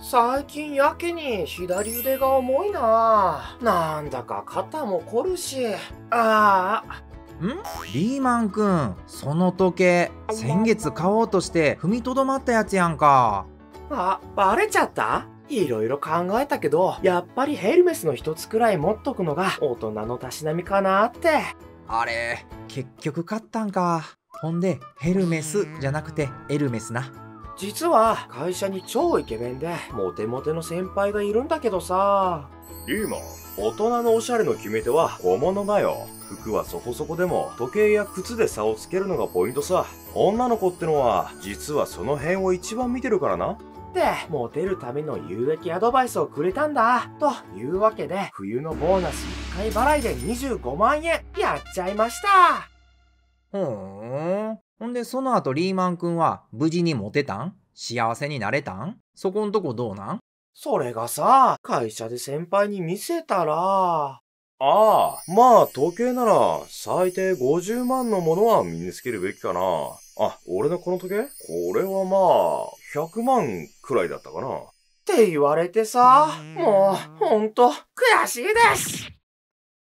最近やけに左腕が重いななんだか肩も凝るしああんリーマン君その時計先月買おうとして踏みとどまったやつやんかあバレちゃったいろいろ考えたけどやっぱりヘルメスの一つくらい持っとくのが大人のたしなみかなってあれ結局買ったんかほんでヘルメスじゃなくてエルメスな実は会社に超イケメンでモテモテの先輩がいるんだけどさリーマ大人のおしゃれの決め手は小物だよ服はそこそこでも時計や靴で差をつけるのがポイントさ女の子ってのは実はその辺を一番見てるからなってモテるための有益アドバイスをくれたんだというわけで冬のボーナス1回払いで25万円やっちゃいましたふーんほんで、その後リーマン君は無事にモテたん幸せになれたんそこんとこどうなんそれがさ、会社で先輩に見せたら、ああ、まあ、時計なら、最低50万のものは身につけるべきかな。あ、俺のこの時計これはまあ、100万くらいだったかな。って言われてさ、もう、ほんと、悔しいです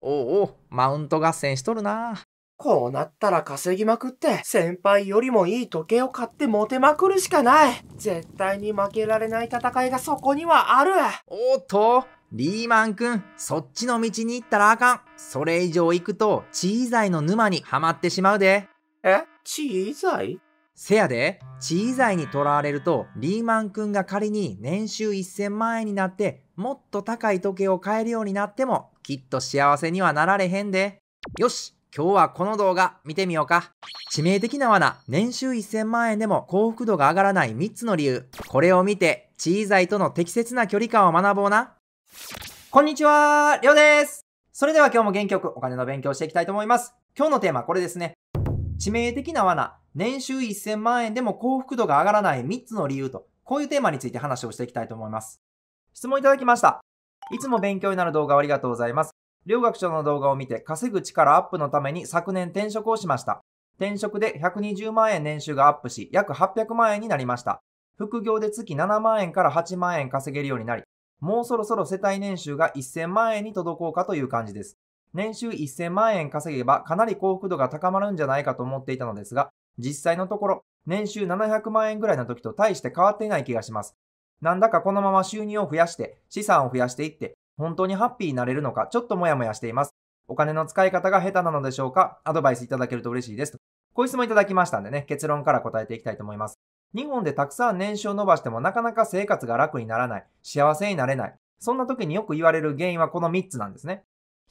おうおう、マウント合戦しとるな。こうなったら稼ぎまくって、先輩よりもいい時計を買ってモテまくるしかない絶対に負けられない戦いがそこにはあるおっとリーマンくん、そっちの道に行ったらあかん。それ以上行くと、チーザイの沼にはまってしまうで。えチーザイせやで、チーザイにとらわれると、リーマンくんが仮に年収1000万円になって、もっと高い時計を買えるようになっても、きっと幸せにはなられへんで。よし今日はこの動画見てみようか。致命的な罠、年収1000万円でも幸福度が上がらない3つの理由。これを見て、小さいとの適切な距離感を学ぼうな。こんにちは、りょうです。それでは今日も元気よくお金の勉強していきたいと思います。今日のテーマこれですね。致命的な罠、年収1000万円でも幸福度が上がらない3つの理由と、こういうテーマについて話をしていきたいと思います。質問いただきました。いつも勉強になる動画をありがとうございます。両学長の動画を見て稼ぐ力アップのために昨年転職をしました。転職で120万円年収がアップし、約800万円になりました。副業で月7万円から8万円稼げるようになり、もうそろそろ世帯年収が1000万円に届こうかという感じです。年収1000万円稼げばかなり幸福度が高まるんじゃないかと思っていたのですが、実際のところ、年収700万円ぐらいの時と大して変わっていない気がします。なんだかこのまま収入を増やして、資産を増やしていって、本当にハッピーになれるのか、ちょっとモヤモヤしています。お金の使い方が下手なのでしょうかアドバイスいただけると嬉しいです。こういう質問いただきましたんでね、結論から答えていきたいと思います。日本でたくさん年収を伸ばしてもなかなか生活が楽にならない、幸せになれない。そんな時によく言われる原因はこの3つなんですね。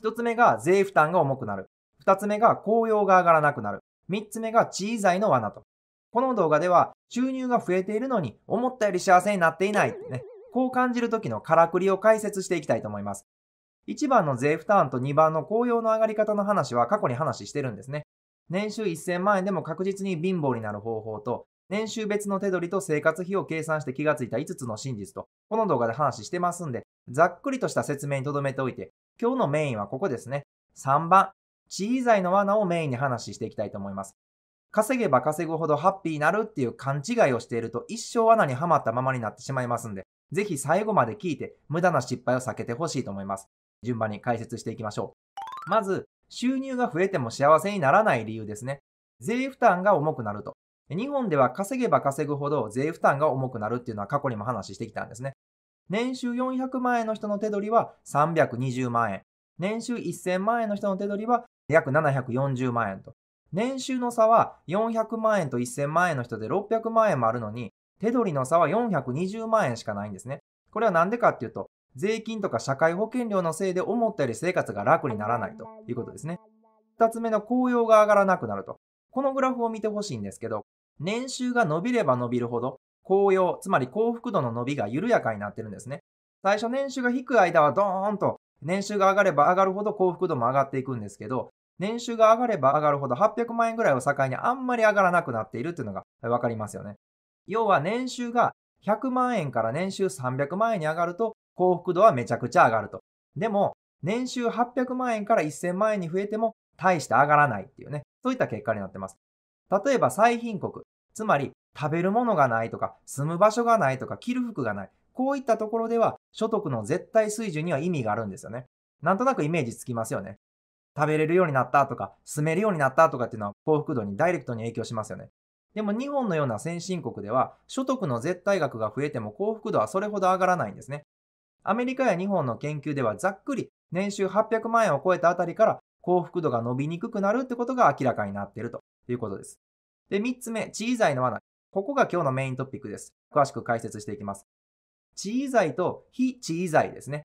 1つ目が税負担が重くなる。2つ目が紅葉が上がらなくなる。3つ目が小さいの罠と。この動画では収入が増えているのに思ったより幸せになっていないってね、こう感じる時のからくりを解説していきたいと思います。1番の税負担と2番の紅葉の上がり方の話は過去に話してるんですね。年収1000万円でも確実に貧乏になる方法と、年収別の手取りと生活費を計算して気がついた5つの真実と、この動画で話してますんで、ざっくりとした説明に留めておいて、今日のメインはここですね。3番、小さいの罠をメインに話していきたいと思います。稼げば稼ぐほどハッピーになるっていう勘違いをしていると一生穴にはまったままになってしまいますんで、ぜひ最後まで聞いて無駄な失敗を避けてほしいと思います。順番に解説していきましょう。まず、収入が増えても幸せにならない理由ですね。税負担が重くなると。日本では稼げば稼ぐほど税負担が重くなるっていうのは過去にも話してきたんですね。年収400万円の人の手取りは320万円。年収1000万円の人の手取りは約740万円と。年収の差は400万円と1000万円の人で600万円もあるのに、手取りの差は420万円しかないんですね。これは何でかっていうと、税金とか社会保険料のせいで思ったより生活が楽にならないということですね。二つ目の紅葉が上がらなくなると。このグラフを見てほしいんですけど、年収が伸びれば伸びるほど、紅葉、つまり幸福度の伸びが緩やかになってるんですね。最初年収が低い間はドーンと、年収が上がれば上がるほど幸福度も上がっていくんですけど、年収が上がれば上がるほど800万円ぐらいを境にあんまり上がらなくなっているというのがわかりますよね。要は年収が100万円から年収300万円に上がると幸福度はめちゃくちゃ上がると。でも、年収800万円から1000万円に増えても大して上がらないっていうね、そういった結果になってます。例えば最貧国、つまり食べるものがないとか、住む場所がないとか、着る服がない。こういったところでは所得の絶対水準には意味があるんですよね。なんとなくイメージつきますよね。食べれるようになったとか、住めるようになったとかっていうのは幸福度にダイレクトに影響しますよね。でも日本のような先進国では、所得の絶対額が増えても幸福度はそれほど上がらないんですね。アメリカや日本の研究ではざっくり年収800万円を超えたあたりから幸福度が伸びにくくなるってことが明らかになっているということです。で、三つ目、地位財の罠。ここが今日のメイントピックです。詳しく解説していきます。地位財と非地位財ですね。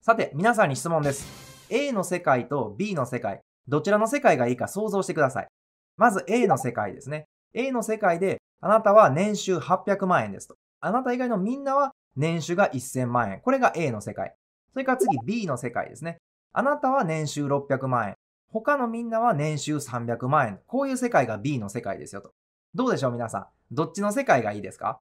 さて、皆さんに質問です。A の世界と B の世界、どちらの世界がいいか想像してください。まず A の世界ですね。A の世界で、あなたは年収800万円ですと。あなた以外のみんなは年収が1000万円。これが A の世界。それから次 B の世界ですね。あなたは年収600万円。他のみんなは年収300万円。こういう世界が B の世界ですよと。どうでしょう皆さん。どっちの世界がいいですか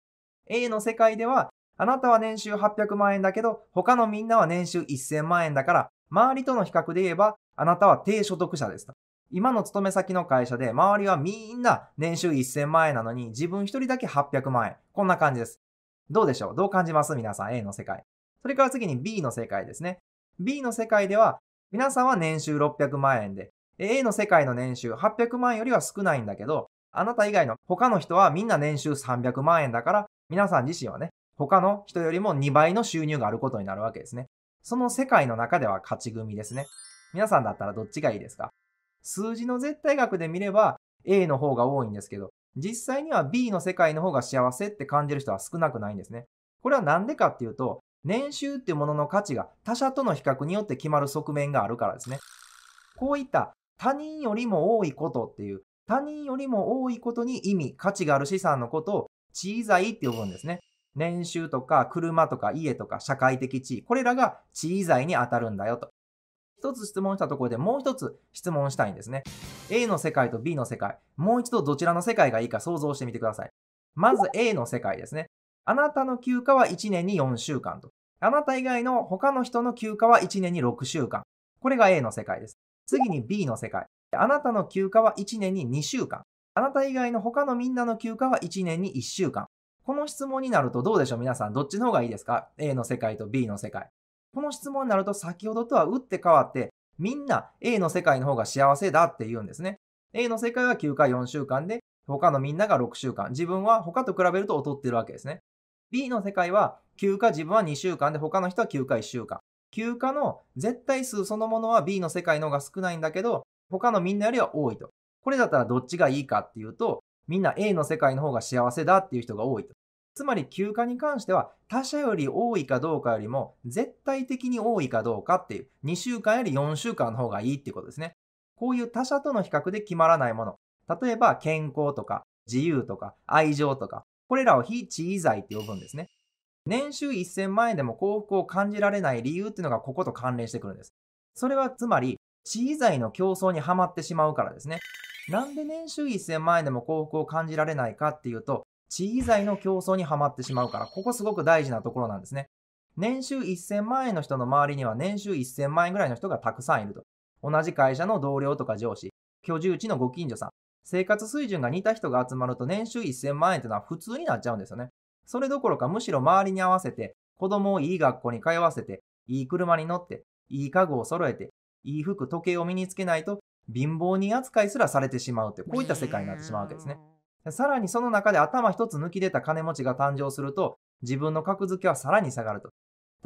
?A の世界では、あなたは年収800万円だけど、他のみんなは年収1000万円だから、周りとの比較で言えば、あなたは低所得者です今の勤め先の会社で、周りはみんな年収1000万円なのに、自分一人だけ800万円。こんな感じです。どうでしょうどう感じます皆さん、A の世界。それから次に B の世界ですね。B の世界では、皆さんは年収600万円で、A の世界の年収800万円よりは少ないんだけど、あなた以外の他の人はみんな年収300万円だから、皆さん自身はね、他の人よりも2倍の収入があることになるわけですね。その世界の中では勝ち組ですね。皆さんだったらどっちがいいですか数字の絶対額で見れば A の方が多いんですけど、実際には B の世界の方が幸せって感じる人は少なくないんですね。これは何でかっていうと、年収っていうものの価値が他者との比較によって決まる側面があるからですね。こういった他人よりも多いことっていう、他人よりも多いことに意味、価値がある資産のことを小さいって呼ぶんですね。年収とか車とか家とか社会的地位、これらが地位罪に当たるんだよと。一つ質問したところでもう一つ質問したいんですね。A の世界と B の世界、もう一度どちらの世界がいいか想像してみてください。まず A の世界ですね。あなたの休暇は1年に4週間と。あなた以外の他の人の休暇は1年に6週間。これが A の世界です。次に B の世界。あなたの休暇は1年に2週間。あなた以外の他のみんなの休暇は1年に1週間。この質問になるとどうでしょう皆さん、どっちの方がいいですか ?A の世界と B の世界。この質問になると先ほどとは打って変わって、みんな A の世界の方が幸せだって言うんですね。A の世界は9回4週間で、他のみんなが6週間。自分は他と比べると劣ってるわけですね。B の世界は休暇自分は2週間で他の人は休暇1週間。休暇の絶対数そのものは B の世界の方が少ないんだけど、他のみんなよりは多いと。これだったらどっちがいいかっていうと、みんな A の世界の方が幸せだっていう人が多いと。つまり休暇に関しては他者より多いかどうかよりも絶対的に多いかどうかっていう2週間より4週間の方がいいっていうことですね。こういう他者との比較で決まらないもの。例えば健康とか自由とか愛情とか、これらを非地位罪って呼ぶんですね。年収1000万円でも幸福を感じられない理由っていうのがここと関連してくるんです。それはつまり地位罪の競争にはまってしまうからですね。なんで年収1000万円でも幸福を感じられないかっていうと、地位外の競争にはまってしまうから、ここすごく大事なところなんですね。年収1000万円の人の周りには年収1000万円ぐらいの人がたくさんいると。同じ会社の同僚とか上司、居住地のご近所さん、生活水準が似た人が集まると年収1000万円ってのは普通になっちゃうんですよね。それどころかむしろ周りに合わせて、子供をいい学校に通わせて、いい車に乗って、いい家具を揃えて、いい服、時計を身につけないと、貧乏人扱いすらされてしまうって、こういった世界になってしまうわけですね。さらにその中で頭一つ抜き出た金持ちが誕生すると、自分の格付けはさらに下がると。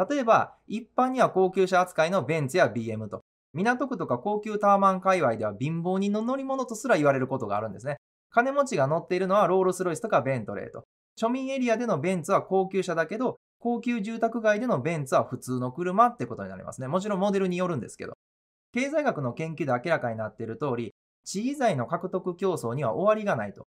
例えば、一般には高級車扱いのベンツや BM と、港区とか高級ターマン界隈では貧乏人の乗り物とすら言われることがあるんですね。金持ちが乗っているのはロールスロイスとかベントレーと。庶民エリアでのベンツは高級車だけど、高級住宅街でのベンツは普通の車ってことになりますね。もちろんモデルによるんですけど。経済学の研究で明らかになっている通り、地位財の獲得競争には終わりがないと。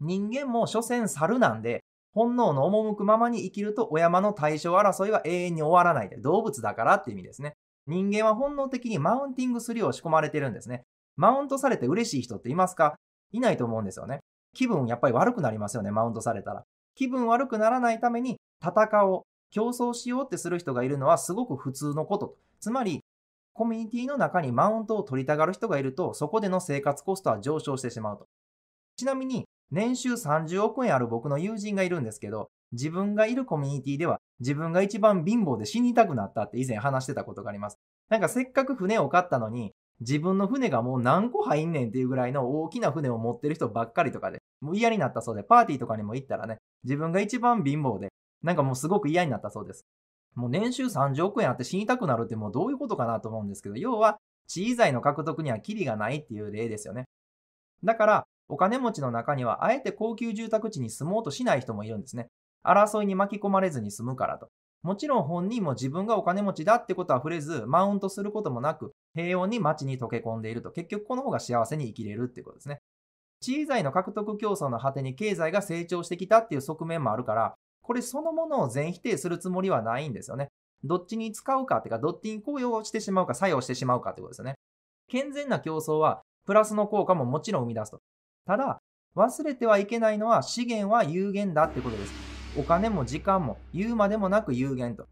人間も所詮猿なんで、本能の赴くままに生きると、お山の対象争いは永遠に終わらないで、動物だからって意味ですね。人間は本能的にマウンティングするよう仕込まれてるんですね。マウントされて嬉しい人っていますかいないと思うんですよね。気分やっぱり悪くなりますよね、マウントされたら。気分悪くならないために戦おう、競争しようってする人がいるのはすごく普通のこと。つまり、コミュニティの中にマウントを取りたがる人がいると、そこでの生活コストは上昇してしまうと。ちなみに、年収30億円ある僕の友人がいるんですけど、自分がいるコミュニティでは自分が一番貧乏で死にたくなったって以前話してたことがあります。なんかせっかく船を買ったのに、自分の船がもう何個入んねんっていうぐらいの大きな船を持ってる人ばっかりとかで、もう嫌になったそうで、パーティーとかにも行ったらね、自分が一番貧乏で、なんかもうすごく嫌になったそうです。もう年収30億円あって死にたくなるってもうどういうことかなと思うんですけど、要は、地位財の獲得にはキリがないっていう例ですよね。だから、お金持ちの中にはあえて高級住宅地に住もうとしない人もいるんですね。争いに巻き込まれずに済むからと。もちろん本人も自分がお金持ちだってことは触れず、マウントすることもなく、平穏に街に溶け込んでいると、結局この方が幸せに生きれるってことですね。知財の獲得競争の果てに経済が成長してきたっていう側面もあるから、これそのものを全否定するつもりはないんですよね。どっちに使うかっていうか、どっちに雇用してしまうか、作用してしまうかってことですよね。健全な競争は、プラスの効果ももちろん生み出すと。ただ、忘れてはいけないのは資源は有限だってことです。お金も時間も言うまでもなく有限と。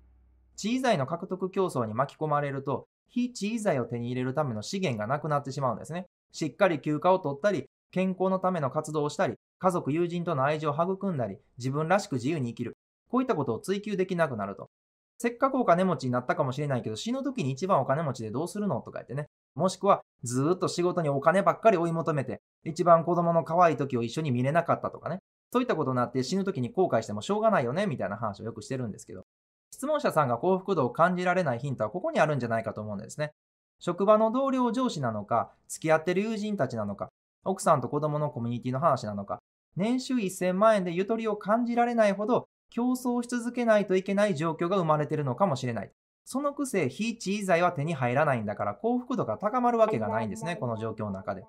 地位財の獲得競争に巻き込まれると、非地位財を手に入れるための資源がなくなってしまうんですね。しっかり休暇を取ったり、健康のための活動をしたり、家族、友人との愛情を育んだり、自分らしく自由に生きる。こういったことを追求できなくなると。せっかくお金持ちになったかもしれないけど、死ぬ時に一番お金持ちでどうするのとか言ってね、もしくはずっと仕事にお金ばっかり追い求めて、一番子供の可愛い時を一緒に見れなかったとかね、そういったことになって死ぬ時に後悔してもしょうがないよね、みたいな話をよくしてるんですけど、質問者さんが幸福度を感じられないヒントはここにあるんじゃないかと思うんですね。職場の同僚上司なのか、付き合ってる友人たちなのか、奥さんと子供のコミュニティの話なのか、年収1000万円でゆとりを感じられないほど競争し続けないといけない状況が生まれているのかもしれない。そのくせ非治位罪は手に入らないんだから幸福度が高まるわけがないんですね、この状況の中で。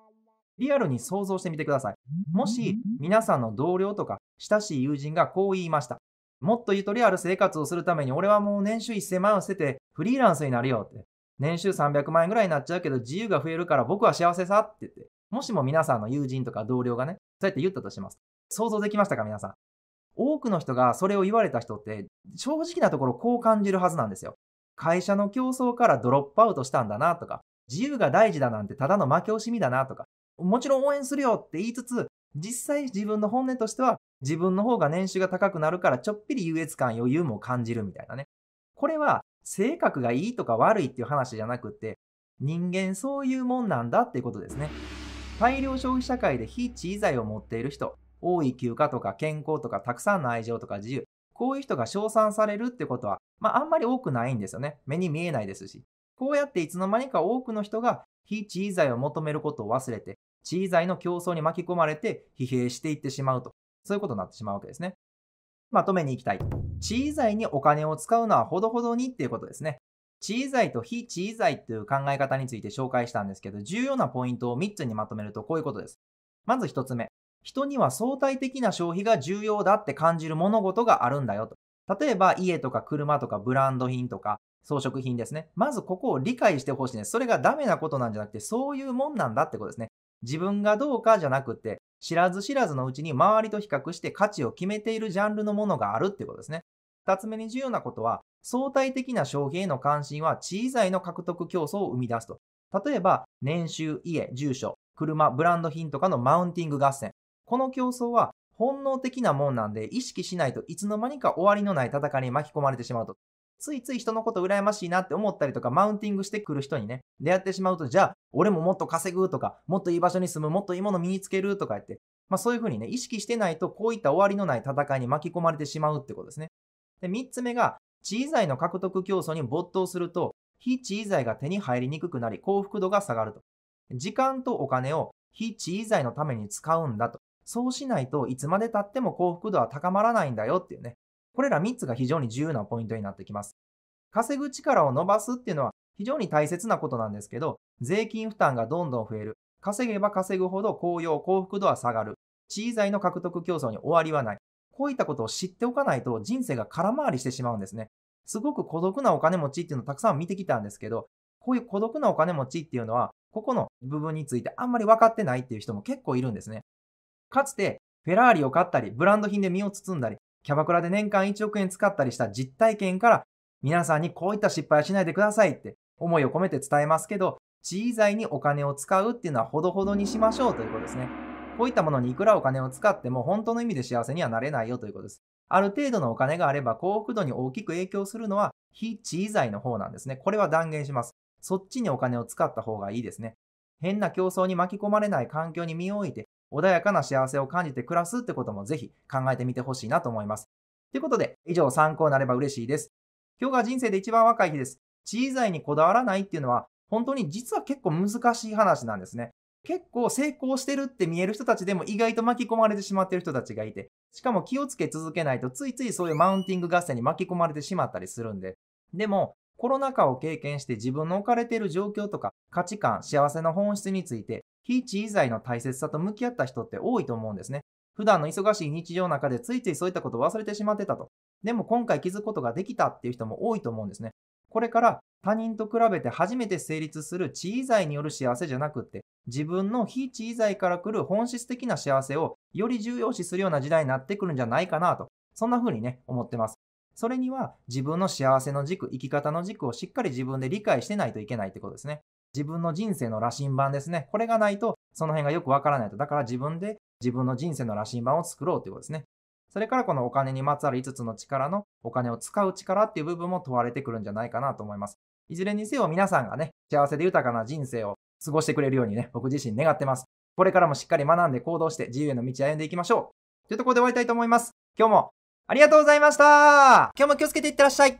リアルに想像してみてください。もし皆さんの同僚とか親しい友人がこう言いました。もっとゆとりある生活をするために俺はもう年収1000万を捨ててフリーランスになるよって。年収300万円ぐらいになっちゃうけど自由が増えるから僕は幸せさって言って。もしも皆さんの友人とか同僚がね、そうやって言ったとします。想像できましたか皆さん。多くの人がそれを言われた人って正直なところこう感じるはずなんですよ。会社の競争からドロップアウトしたんだなとか、自由が大事だなんてただの負け惜しみだなとか、もちろん応援するよって言いつつ、実際自分の本音としては、自分の方が年収が高くなるからちょっぴり優越感余裕も感じるみたいなね。これは性格がいいとか悪いっていう話じゃなくて、人間そういうもんなんだっていうことですね。大量消費社会で非知財を持っている人、多い休暇とか健康とかたくさんの愛情とか自由、こういう人が称賛されるってことは、まあ、あんまり多くないんですよね。目に見えないですし。こうやっていつの間にか多くの人が非知罪を求めることを忘れて、知罪の競争に巻き込まれて疲弊していってしまうと。そういうことになってしまうわけですね。まとめに行きたい。知罪にお金を使うのはほどほどにっていうことですね。知罪と非知っという考え方について紹介したんですけど、重要なポイントを3つにまとめるとこういうことです。まず1つ目、人には相対的な消費が重要だって感じる物事があるんだよと。例えば家とか車とかブランド品とか装飾品ですね。まずここを理解してほしいね。それがダメなことなんじゃなくて、そういうもんなんだってことですね。自分がどうかじゃなくて、知らず知らずのうちに周りと比較して価値を決めているジャンルのものがあるってことですね。二つ目に重要なことは、相対的な消費への関心は知財の獲得競争を生み出すと。例えば、年収、家、住所、車、ブランド品とかのマウンティング合戦。この競争は本能的なもんなんで、意識しないといつの間にか終わりのない戦いに巻き込まれてしまうと。ついつい人のこと羨ましいなって思ったりとか、マウンティングしてくる人にね、出会ってしまうと、じゃあ、俺ももっと稼ぐとか、もっといい場所に住む、もっといいもの身につけるとか言って、まあそういうふうにね、意識してないと、こういった終わりのない戦いに巻き込まれてしまうってことですね。で、3つ目が、知財の獲得競争に没頭すると、非知財が手に入りにくくなり、幸福度が下がると。時間とお金を非知財のために使うんだと。そうしないといつまで経っても幸福度は高まらないんだよっていうね。これら3つが非常に重要なポイントになってきます。稼ぐ力を伸ばすっていうのは非常に大切なことなんですけど、税金負担がどんどん増える。稼げば稼ぐほど高揚、幸福度は下がる。地位財の獲得競争に終わりはない。こういったことを知っておかないと人生が空回りしてしまうんですね。すごく孤独なお金持ちっていうのをたくさん見てきたんですけど、こういう孤独なお金持ちっていうのは、ここの部分についてあんまり分かってないっていう人も結構いるんですね。かつて、フェラーリを買ったり、ブランド品で身を包んだり、キャバクラで年間1億円使ったりした実体験から、皆さんにこういった失敗はしないでくださいって思いを込めて伝えますけど、小さいにお金を使うっていうのはほどほどにしましょうということですね。こういったものにいくらお金を使っても本当の意味で幸せにはなれないよということです。ある程度のお金があれば幸福度に大きく影響するのは非知位財の方なんですね。これは断言します。そっちにお金を使った方がいいですね。変な競争に巻き込まれない環境に身を置いて穏やかな幸せを感じて暮らすってこともぜひ考えてみてほしいなと思います。ということで、以上参考になれば嬉しいです。今日が人生で一番若い日です。小さいにこだわらないっていうのは、本当に実は結構難しい話なんですね。結構成功してるって見える人たちでも意外と巻き込まれてしまってる人たちがいて、しかも気をつけ続けないとついついそういうマウンティング合戦に巻き込まれてしまったりするんで。でも、コロナ禍を経験して自分の置かれている状況とか価値観、幸せの本質について非地位罪の大切さと向き合った人って多いと思うんですね。普段の忙しい日常の中でついついそういったことを忘れてしまってたと。でも今回気づくことができたっていう人も多いと思うんですね。これから他人と比べて初めて成立する地位罪による幸せじゃなくって、自分の非地位罪から来る本質的な幸せをより重要視するような時代になってくるんじゃないかなと、そんな風にね、思ってます。それには自分の幸せの軸、生き方の軸をしっかり自分で理解してないといけないってことですね。自分の人生の羅針盤ですね。これがないと、その辺がよくわからないと。だから自分で自分の人生の羅針盤を作ろうということですね。それからこのお金にまつわる5つの力のお金を使う力っていう部分も問われてくるんじゃないかなと思います。いずれにせよ皆さんがね、幸せで豊かな人生を過ごしてくれるようにね、僕自身願ってます。これからもしっかり学んで行動して自由への道歩んでいきましょう。というところで終わりたいと思います。今日もありがとうございました今日も気をつけていってらっしゃい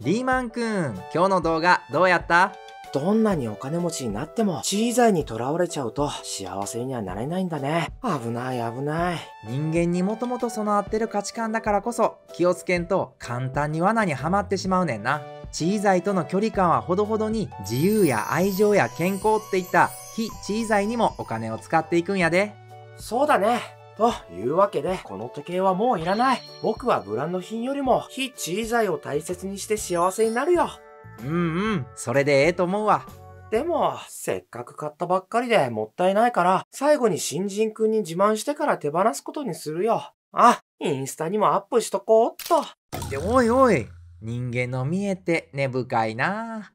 リーマンくん、今日の動画どうやったどんなにお金持ちになっても、小さいにとらわれちゃうと幸せにはなれないんだね。危ない危ない。人間にもともと備わってる価値観だからこそ、気をつけんと簡単に罠にはまってしまうねんな。小さいとの距離感はほどほどに自由や愛情や健康っていった非小さいにもお金を使っていくんやで。そうだね。というわけで、この時計はもういらない。僕はブランド品よりも非小さいを大切にして幸せになるよ。うんうんそれでええと思うわでも、せっかく買ったばっかりでもったいないから、最後に新人くんに自慢してから手放すことにするよ。あ、インスタにもアップしとこうっと。おいおい、人間の見えて根深いな。